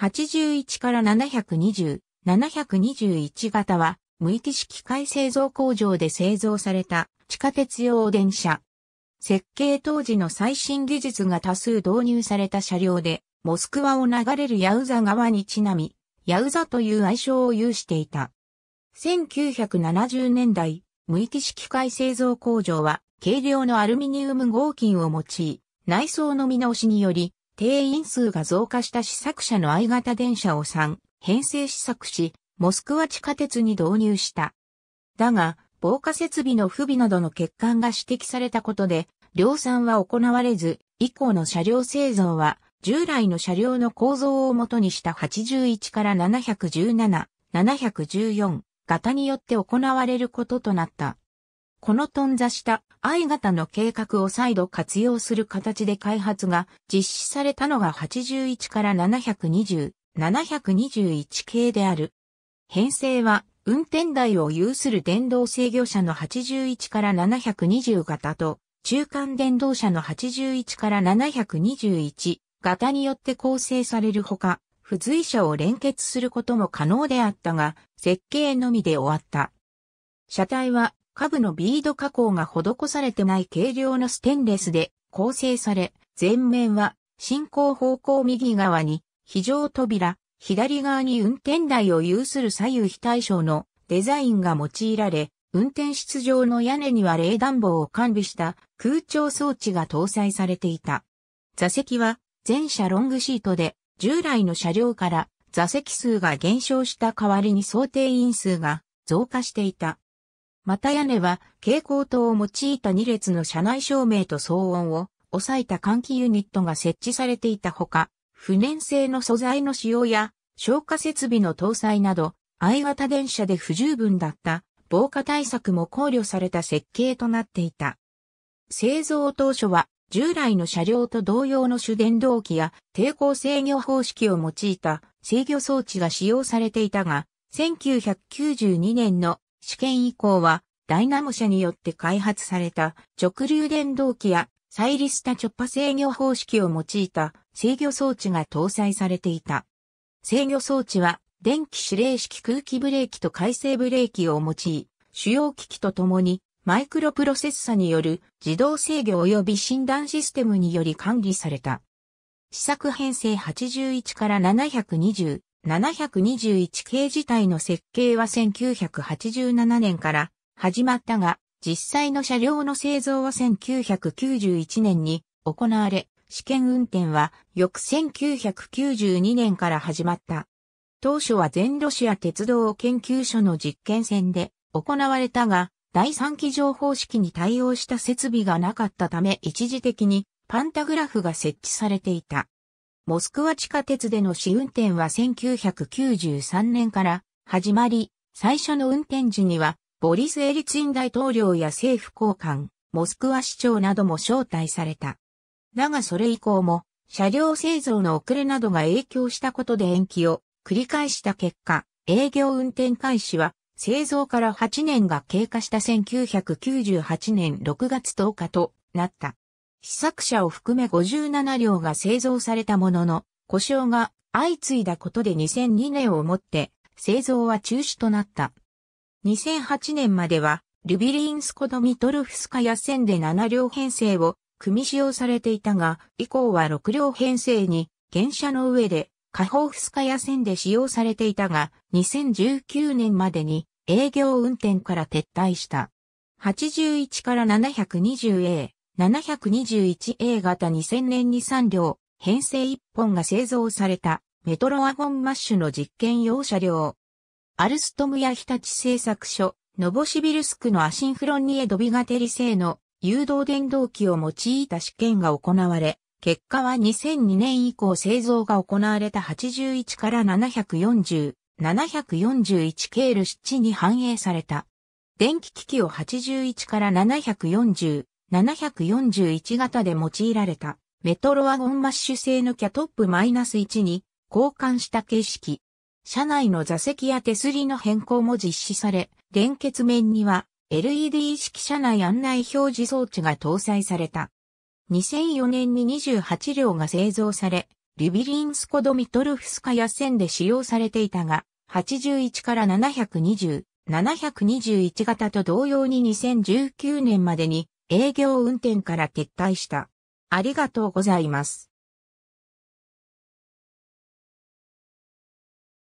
81から720、721型は、無域式械製造工場で製造された地下鉄用電車。設計当時の最新技術が多数導入された車両で、モスクワを流れるヤウザ川にちなみ、ヤウザという愛称を有していた。1970年代、無域式械製造工場は、軽量のアルミニウム合金を用い、内装の見直しにより、定員数が増加した試作車の I 型電車を3、編成試作し、モスクワ地下鉄に導入した。だが、防火設備の不備などの欠陥が指摘されたことで、量産は行われず、以降の車両製造は、従来の車両の構造をもとにした81から717、714型によって行われることとなった。この頓挫した I 型の計画を再度活用する形で開発が実施されたのが81から720、721系である。編成は運転台を有する電動制御車の81から720型と中間電動車の81から721型によって構成されるほか、付随車を連結することも可能であったが、設計のみで終わった。車体は下部のビード加工が施されてない軽量のステンレスで構成され、前面は進行方向右側に非常扉、左側に運転台を有する左右非対称のデザインが用いられ、運転室上の屋根には冷暖房を完備した空調装置が搭載されていた。座席は全車ロングシートで従来の車両から座席数が減少した代わりに想定員数が増加していた。また屋根は蛍光灯を用いた2列の車内照明と騒音を抑えた換気ユニットが設置されていたほか、不燃性の素材の使用や消火設備の搭載など、相型電車で不十分だった防火対策も考慮された設計となっていた。製造当初は従来の車両と同様の主電動機や抵抗制御方式を用いた制御装置が使用されていたが、1992年の試験以降は、ダイナモ社によって開発された直流電動機やサイリスタ直波制御方式を用いた制御装置が搭載されていた。制御装置は電気指令式空気ブレーキと回生ブレーキを用い、主要機器とともにマイクロプロセッサによる自動制御及び診断システムにより管理された。試作編成81から720 721系自体の設計は1987年から始まったが、実際の車両の製造は1991年に行われ、試験運転は翌1992年から始まった。当初は全ロシア鉄道研究所の実験線で行われたが、第3機情報式に対応した設備がなかったため一時的にパンタグラフが設置されていた。モスクワ地下鉄での試運転は1993年から始まり、最初の運転時には、ボリス・エリツィン大統領や政府高官、モスクワ市長なども招待された。だがそれ以降も、車両製造の遅れなどが影響したことで延期を繰り返した結果、営業運転開始は、製造から8年が経過した1998年6月10日となった。試作車を含め57両が製造されたものの、故障が相次いだことで2002年をもって製造は中止となった。2008年までは、ルビリンスコドミトルフスカヤ線で7両編成を組み使用されていたが、以降は6両編成に、原車の上で、カホフスカヤ線で使用されていたが、2019年までに営業運転から撤退した。81から 720A、721A 型2000年に3両、編成1本が製造されたメトロワゴンマッシュの実験用車両。アルストムや日立製作所、ノボシビルスクのアシンフロンニエドビガテリ製の誘導電動機を用いた試験が行われ、結果は2002年以降製造が行われた81から740、741ケール7に反映された。電気機器を81から740、741型で用いられたメトロワゴンマッシュ製のキャトップマイナス -1 に交換した形式。車内の座席や手すりの変更も実施され、連結面には LED 式車内案内表示装置が搭載された。2004年に28両が製造され、リビリンスコドミトルフスカヤ線で使用されていたが、81から720、721型と同様に2019年までに営業運転から撤退した。ありがとうございます。